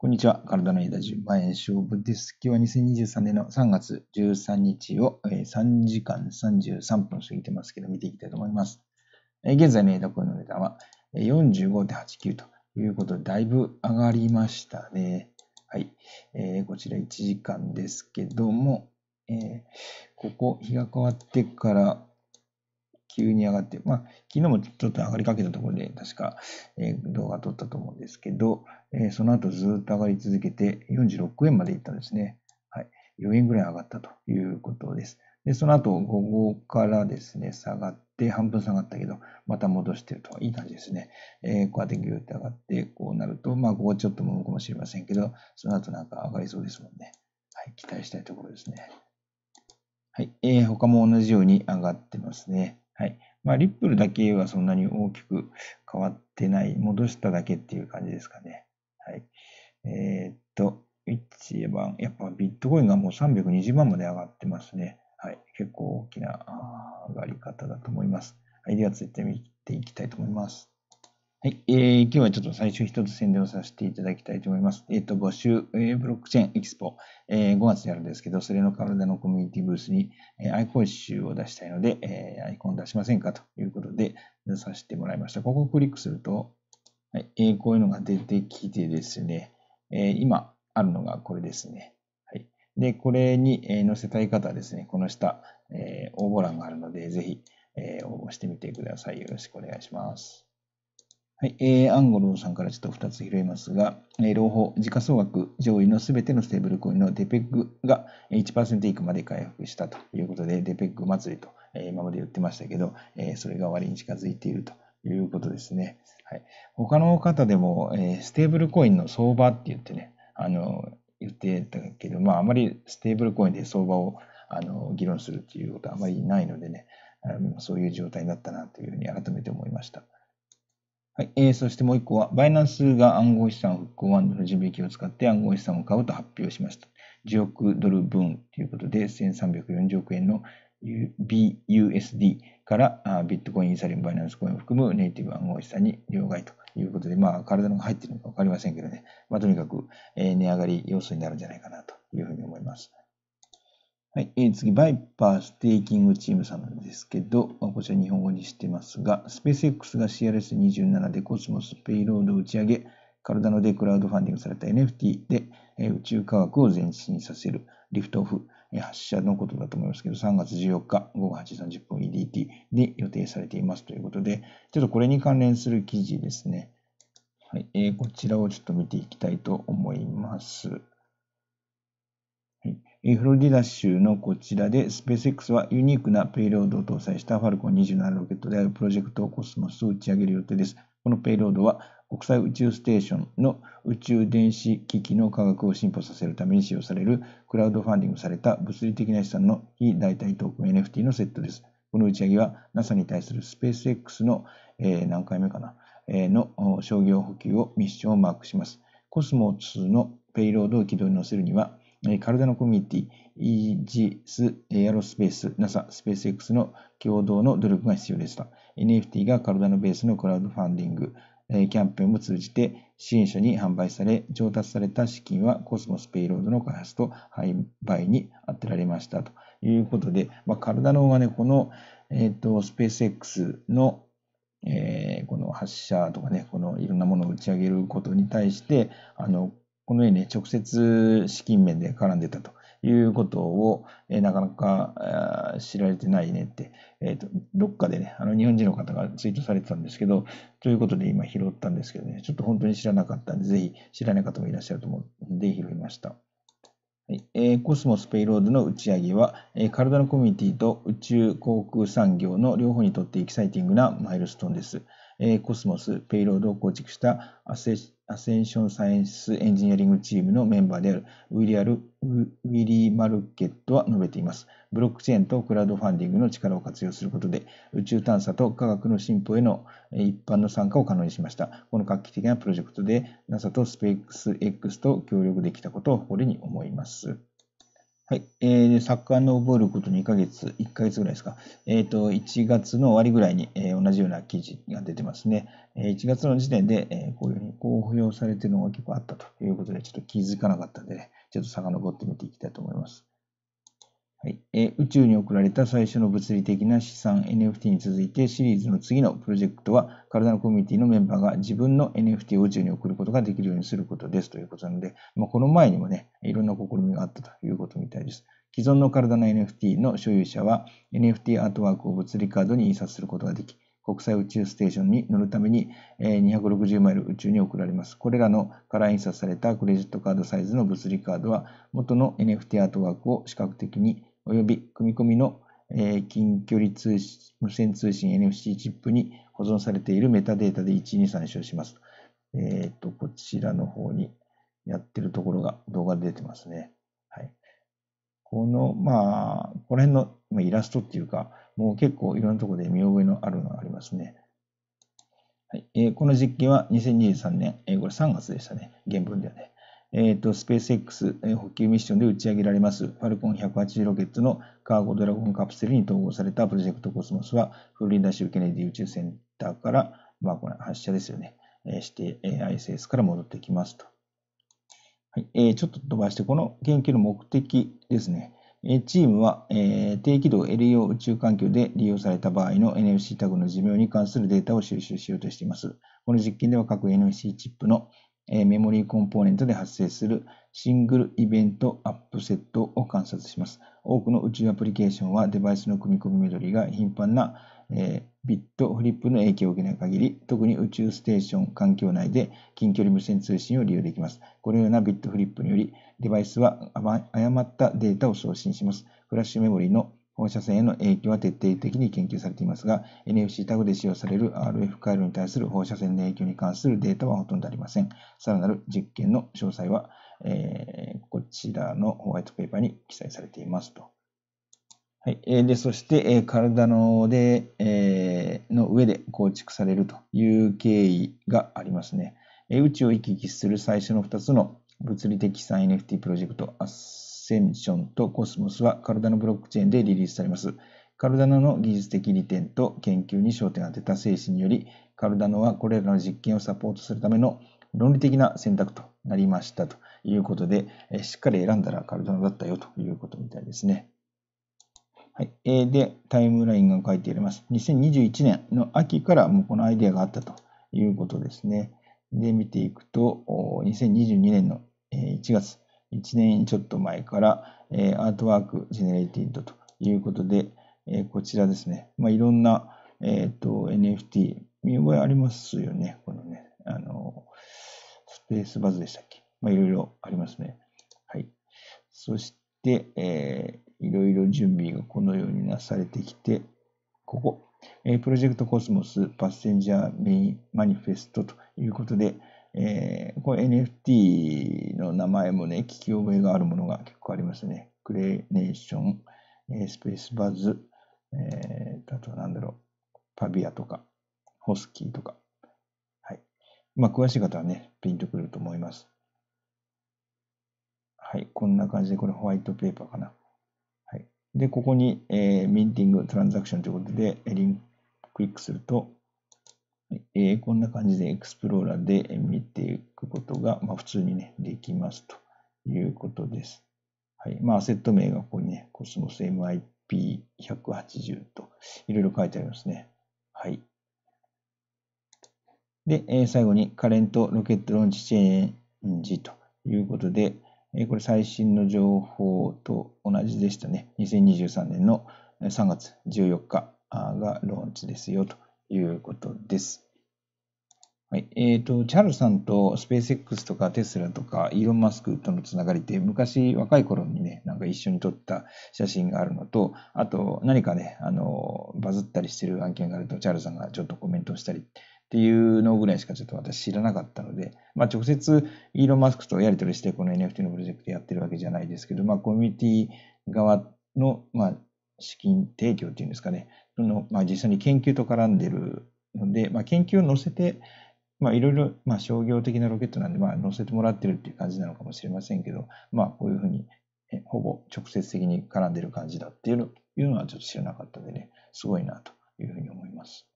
こんにちは。体のいいラジオ、前勝負です。今日は2023年の3月13日を3時間33分過ぎてますけど、見ていきたいと思います。現在の枝コインの値段は45.89ということで、だいぶ上がりましたね。はい。えー、こちら1時間ですけども、えー、ここ、日が変わってから急に上がって、まあ、昨日もちょっと上がりかけたところで、確か、えー、動画撮ったと思うんですけど、えー、その後ずっと上がり続けて、46円までいったんですね。はい。4円ぐらい上がったということです。で、その後、午後からですね、下がって、半分下がったけど、また戻してると、いい感じですね。えー、こうやってギューって上がって、こうなると、まあ、ここちょっともむかもしれませんけど、その後なんか上がりそうですもんね。はい、期待したいところですね。はい、えー、他も同じように上がってますね。はい。まあ、リップルだけはそんなに大きく変わってない、戻しただけっていう感じですかね。はい。えー、っと、一番、やっぱビットコインがもう320万まで上がってますね。はい。結構大きな上がり方だと思います。はい。では、続いて見ていきたいと思います。はい、えー、今日はちょっと最初一つ宣伝をさせていただきたいと思います。えっ、ー、と、募集、えー、ブロックチェーンエキスポ、えー、5月にあるんですけど、それの体のコミュニティブースに、えー、アイコン集を出したいので、えー、アイコン出しませんかということで出させてもらいました。ここをクリックすると、はい、えー、こういうのが出てきてですね、えー、今あるのがこれですね。はい。で、これに、えー、載せたい方はですね、この下、えー、応募欄があるので、ぜひ、えー、応募してみてください。よろしくお願いします。はい、えー、アンゴローさんからちょっと2つ拾いますが、えー、朗報、時価総額上位のすべてのステーブルコインのデペッグが1%以下まで回復したということで、デペッグ祭りと、えー、今まで言ってましたけど、えー、それが終わりに近づいているということですね。はい、他の方でも、えー、ステーブルコインの相場って言ってね、あの言ってたけど、まあ、あまりステーブルコインで相場をあの議論するっていうことはあまりないのでね、そういう状態になったなというふうに改めて思いました。はい、えー、そしてもう一個は、バイナンスが暗号資産復興ワンドの準備金を使って暗号資産を買うと発表しました。10億ドル分ということで、1340億円の BUSD からビットコイン、イーサリン、バイナンスコインを含むネイティブ暗号資産に両替ということで、まあ、体のが入っているのか分かりませんけどね、まあ、とにかく、えー、値上がり要素になるんじゃないかなというふうに思います。はい、えー、次、バイパーステーキングチームさんなんですけど、こちら日本語にしてますが、スペース X が CRS27 でコスモスペイロード打ち上げ、カルダノでクラウドファンディングされた NFT で、えー、宇宙科学を前進させるリフトオフ、えー、発射のことだと思いますけど、3月14日午後8時30分 EDT で予定されていますということで、ちょっとこれに関連する記事ですね。はい、えー、こちらをちょっと見ていきたいと思います。フロリダ州のこちらで、スペース X はユニークなペイロードを搭載したファルコン27ロケットであるプロジェクトコスモスを打ち上げる予定です。このペイロードは国際宇宙ステーションの宇宙電子機器の科学を進歩させるために使用されるクラウドファンディングされた物理的な資産の非代替トークン NFT のセットです。この打ち上げは NASA に対するスペース X の、えー、何回目かな、えー、の商業補給をミッションをマークします。コスモスのペイロードを軌道に乗せるにはカルデノコミュニティ、イージス、エアロスペース、NASA、スペース X の共同の努力が必要でした。NFT がカルダノベースのクラウドファンディング、キャンペーンも通じて支援者に販売され、調達された資金はコスモスペイロードの開発と販売に充てられましたということで、まあ、カルダノがね、この、えーと、とスペース X の、えー、この発射とかね、このいろんなものを打ち上げることに対して、あのこのように直接資金面で絡んでたということを、えー、なかなか知られてないねって、えーと、どっかでね、あの日本人の方がツイートされてたんですけど、ということで今拾ったんですけどね、ちょっと本当に知らなかったんで、ぜひ知らない方もいらっしゃると思うので拾いました。はいえー、コスモスペイロードの打ち上げは、え体のコミュニティと宇宙航空産業の両方にとってエキサイティングなマイルストーンです。えコスモスペイロードを構築したアセアセンションサイエンスエンジニアリングチームのメンバーであるウィリアルウィリー・マルケットは述べています。ブロックチェーンとクラウドファンディングの力を活用することで宇宙探査と科学の進歩への一般の参加を可能にしました。この画期的なプロジェクトで NASA とスペクス X と協力できたことを誇りに思います。はい。えー、遡ること2ヶ月、1ヶ月ぐらいですか。えっ、ー、と、1月の終わりぐらいに、えー、同じような記事が出てますね。えー、1月の時点で、えー、こういうふうに公表されているのが結構あったということで、ちょっと気づかなかったんでね、ちょっと遡って見ていきたいと思います。はいえ宇宙に送られた最初の物理的な資産 NFT に続いてシリーズの次のプロジェクトは体のコミュニティのメンバーが自分の NFT を宇宙に送ることができるようにすることですということなので、まあ、この前にもねいろんな試みがあったということみたいです。既存の体の NFT の所有者は NFT アートワークを物理カードに印刷することができ国際宇宙ステーションに乗るために260マイル宇宙に送られます。これらのカラー印刷されたクレジットカードサイズの物理カードは元の NFT アートワークを視覚的におよび組み込みの、え近距離通信無線通信 NFC チップに保存されているメタデータで1、に参照します。えっ、ー、と、こちらの方にやってるところが動画で出てますね。はい。この、まあ、この辺の、まイラストっていうか、もう結構いろんなところで見覚えのあるのがありますね。はいえー、この実験は2023年、えー、これ3月でしたね。原文ではね。えーと、スペース X、補給ミッションで打ち上げられます、ファルコン180ロケットのカーゴドラゴンカプセルに統合されたプロジェクトコスモスは、フロリンダ州ケネディ宇宙センターから、まあ、この発射ですよね、えー、して、え ISS から戻ってきますと。はいえー、ちょっと飛ばして、この研究の目的ですね。チームは、えー、低軌道 LEO 宇宙環境で利用された場合の NFC タグの寿命に関するデータを収集しようとしています。この実験では各 NFC チップのメモリーコンポーネントで発生するシングルイベントアップセットを観察します。多くの宇宙アプリケーションはデバイスの組み込みメドリーが頻繁な、えビットフリップの影響を受けない限り、特に宇宙ステーション環境内で近距離無線通信を利用できます。このようなビットフリップにより、デバイスは誤ったデータを送信します。フラッシュメモリーの放射線への影響は徹底的に研究されていますが、NFC タグで使用される RF 回路に対する放射線の影響に関するデータはほとんどありません。さらなる実験の詳細は、えー、こちらのホワイトペーパーに記載されていますと。はい、でそして、え体ので、えー、の上で構築されるという経緯がありますね。え宇宙を行き来する最初の2つの物理的資産 NFT プロジェクト、アッセンションとコスモスはカルダノブロックチェーンでリリースされます。カルダナの技術的利点と研究に焦点を当てた精神により、カルダノはこれらの実験をサポートするための論理的な選択となりましたということで、えしっかり選んだらカルダノだったよということみたいですね。はい、えー、で、タイムラインが書いてあります。2021年の秋からもうこのアイデアがあったということですね。で、見ていくと、2022年の1月、1年ちょっと前から、えアートワークジェネレイティッドということで、えこちらですね、まあ、いろんな、えーと、NFT、見覚えありますよね、このね、あのスペースバズでしたっけ、まあ、いろいろありますね。はい。そして、えー、いろいろ準備がこのようになされてきて、ここ、えー、プロジェクトコスモスパッセンジャーメインマニフェストということで、えー、これ NFT の名前もね、聞き覚えがあるものが結構ありますね。クレネーション、えー、スペースバズ、えー、あとなんだろう、パビアとか、ホスキーとか。はい。まあ、詳しい方はね、ピンとくると思います。はい。こんな感じで、これホワイトペーパーかな。はい。で、ここに、えー、ミンティングトランザクションということで、リンククリックすると、えー、こんな感じでエクスプローラーで見ていくことが、まあ、普通にね、できますということです。はい。まあ、アセット名がここにね、コスモス MIP180 といろいろ書いてありますね。はい。で、えー、最後にカレントロケットローンチチェンジということで、えー、これ最新の情報と同じでしたね。2023年の3月14日がローンチですよと。いうことです。はい。えっ、ー、と、チャールさんとスペース X とかテスラとかイーロン・マスクとのつながりって昔若い頃にね、なんか一緒に撮った写真があるのと、あと何かね、あの、バズったりしてる案件があるとチャールさんがちょっとコメントしたりっていうのぐらいしかちょっと私知らなかったので、まあ直接イーロン・マスクとやり取りしてこの NFT のプロジェクトやってるわけじゃないですけど、まあコミュニティ側の、まあ資金提供っていうんですかね、の、まあ、実際に研究と絡んでるので、まあ、研究を載せて、まあ、いろいろ、まあ、商業的なロケットなんで、まあ、載せてもらってるっていう感じなのかもしれませんけど、まあ、こういうふうに、ほぼ直接的に絡んでる感じだっていうのいうのはちょっと知らなかったんでね、すごいなというふうに思います。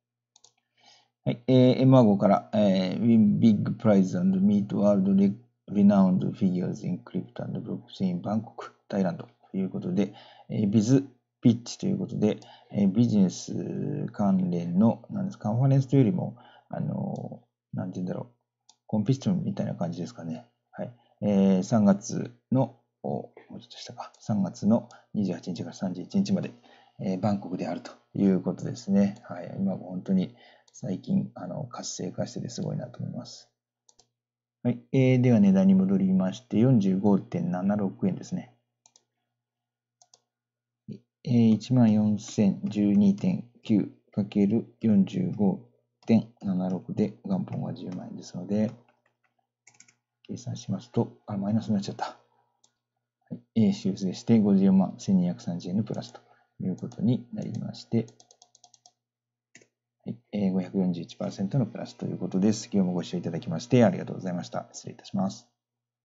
はい、えー、エマーゴから、えー、Win Big Prize and Meet World Renowned Figures in Crypto and Blockchain Bangkok, Thailand ということで、えー、ビズピッチということで、えビジネス関連の、なんですか、カンファレンスというよりも、あの、なんて言うんだろう、コンピストョンみたいな感じですかね。はい。えー、3月の、もうちょっとしたか、3月の28日から31日まで、えー、バンコクであるということですね。はい。今も本当に最近、あの、活性化しててすごいなと思います。はい。えー、では値段に戻りまして、45.76円ですね。14,012.9×45.76 で元本が10万円ですので、計算しますと、あ、マイナスになっちゃった。はい、A 修正して54万1230円のプラスということになりまして、はい、541%のプラスということです。今日もご視聴いただきましてありがとうございました。失礼いたします。